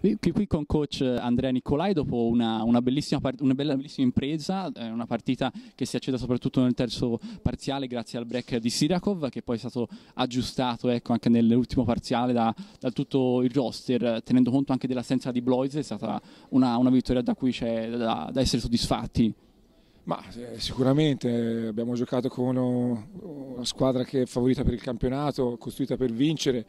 qui con coach Andrea Nicolai dopo una, una, bellissima, part- una bellissima, impresa, eh, una partita che si è accesa soprattutto nel terzo parziale grazie al break di Sirakov che poi è stato aggiustato ecco, anche nell'ultimo parziale da, da, tutto il roster, tenendo conto anche dell'assenza di Bloise, è stata una, una vittoria da cui c'è da, da essere soddisfatti. Ma, eh, sicuramente eh, abbiamo giocato con oh, una squadra che è favorita per il campionato, costruita per vincere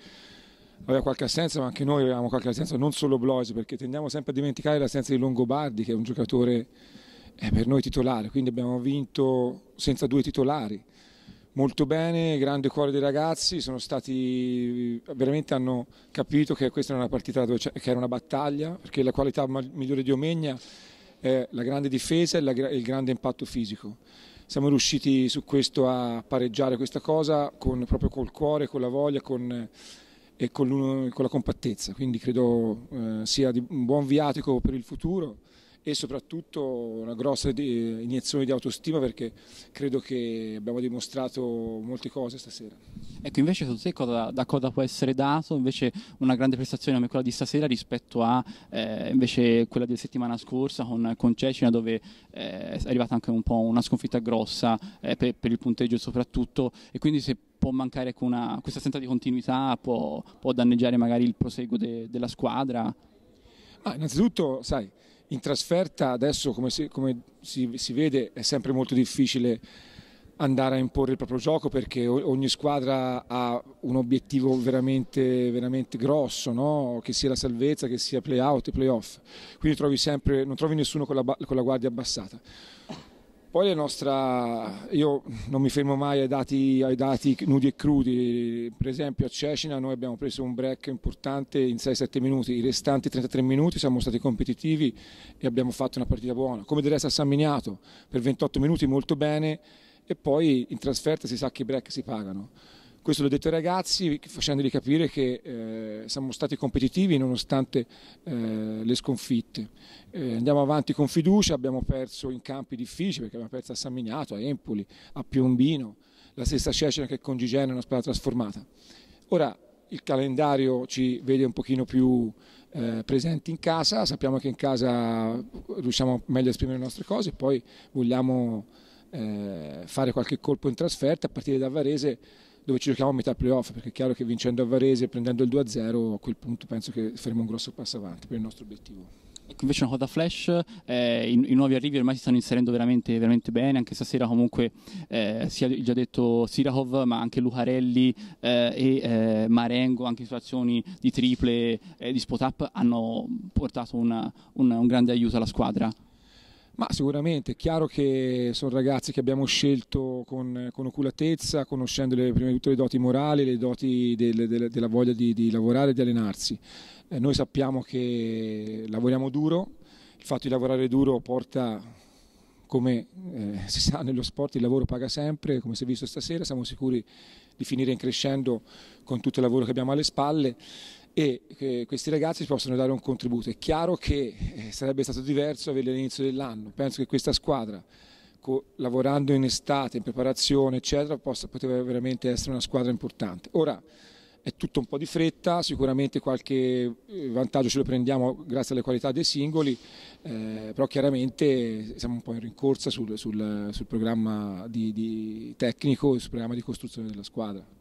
aveva qualche assenza, ma anche noi avevamo qualche assenza, non solo Blois, perché tendiamo sempre a dimenticare l'assenza di Longobardi, che è un giocatore è eh, per noi titolare, quindi abbiamo vinto senza due titolari. Molto bene, grande cuore dei ragazzi, sono stati, veramente hanno capito che questa era una partita, che era una battaglia, perché la qualità migliore di Omegna è la grande difesa e il grande impatto fisico siamo riusciti su questo a pareggiare questa cosa con, proprio col cuore, con la voglia, con e con, con la compattezza, quindi credo eh, sia un buon viatico per il futuro e soprattutto una grossa eh, iniezione di autostima perché credo che abbiamo dimostrato molte cose stasera. Ecco, invece su te cosa, da cosa può essere dato invece una grande prestazione come quella di stasera rispetto a eh, invece quella della settimana scorsa con, con Cecina dove eh, è arrivata anche un po' una sconfitta grossa eh, per, per, il punteggio soprattutto e quindi se può mancare una, questa assenza di continuità, può, può danneggiare magari il proseguo de, della squadra? Ah, innanzitutto, sai, in trasferta adesso come, si, come si, si, vede è sempre molto difficile andare a imporre il proprio gioco perché ogni squadra ha un obiettivo veramente, veramente grosso, no? che sia la salvezza, che sia play out play off, quindi trovi sempre, non trovi nessuno con la, con la guardia abbassata. Poi la nostra, io non mi fermo mai ai dati, ai dati, nudi e crudi, per esempio a Cecina noi abbiamo preso un break importante in 6-7 minuti, i restanti 33 minuti siamo stati competitivi e abbiamo fatto una partita buona, come del resto a San Miniato per 28 minuti molto bene e poi in trasferta si sa che i break si pagano. Questo l'ho detto ai ragazzi facendoli capire che eh, siamo stati competitivi nonostante eh, le sconfitte. Eh, andiamo avanti con fiducia, abbiamo perso in campi difficili perché abbiamo perso a San Miniato, a Empoli, a Piombino, la stessa Cecina che con Gigena è una squadra trasformata. Ora il calendario ci vede un pochino più eh, presenti in casa, sappiamo che in casa riusciamo meglio a esprimere le nostre cose, poi vogliamo eh, fare qualche colpo in trasferta a partire da Varese dove ci giochiamo a metà playoff, perché è chiaro che vincendo a Varese e prendendo il 2-0 a quel punto penso che faremo un grosso passo avanti per il nostro obiettivo. Ecco, invece una cosa flash, eh, i, i, nuovi arrivi ormai si stanno inserendo veramente, veramente bene, anche stasera comunque eh, si è già detto Sirahov, ma anche Lucarelli eh, e eh, Marengo, anche in situazioni di triple e eh, di spot up, hanno portato una, una, un grande aiuto alla squadra. Ma sicuramente, è chiaro che sono ragazzi che abbiamo scelto con, con oculatezza, conoscendo le, prima di tutto le doti morali, le doti del, del, della voglia di, di, lavorare e di allenarsi. Eh, noi sappiamo che lavoriamo duro, il fatto di lavorare duro porta, come eh, si sa nello sport, il lavoro paga sempre, come si è visto stasera, siamo sicuri di finire in crescendo con tutto il lavoro che abbiamo alle spalle e questi ragazzi possono dare un contributo. È chiaro che eh, sarebbe stato diverso averli all'inizio dell'anno. Penso che questa squadra, lavorando in estate, in preparazione, eccetera, possa, poteva veramente essere una squadra importante. Ora è tutto un po' di fretta, sicuramente qualche eh, vantaggio ce lo prendiamo grazie alle qualità dei singoli, eh, però chiaramente siamo un po' in rincorsa sul, sul, sul programma di, di tecnico e sul programma di costruzione della squadra.